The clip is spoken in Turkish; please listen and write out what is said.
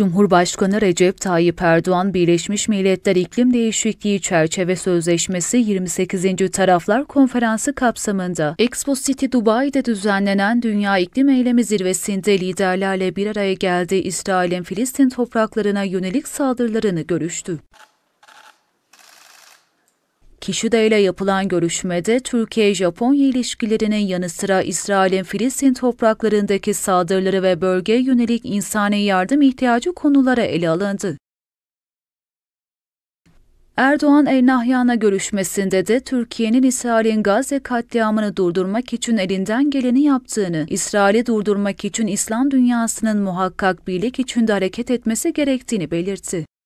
Cumhurbaşkanı Recep Tayyip Erdoğan, Birleşmiş Milletler İklim Değişikliği Çerçeve Sözleşmesi 28. Taraflar Konferansı kapsamında Expo City Dubai'de düzenlenen Dünya İklim Eylemi Zirvesi'nde liderlerle bir araya geldi. İsrail'in Filistin topraklarına yönelik saldırılarını görüştü. Kişida ile yapılan görüşmede Türkiye-Japonya ilişkilerinin yanı sıra İsrail'in Filistin topraklarındaki saldırıları ve bölgeye yönelik insani yardım ihtiyacı konulara ele alındı. Erdoğan El Nahyan'a görüşmesinde de Türkiye'nin İsrail'in Gazze katliamını durdurmak için elinden geleni yaptığını, İsrail'i durdurmak için İslam dünyasının muhakkak birlik içinde hareket etmesi gerektiğini belirtti.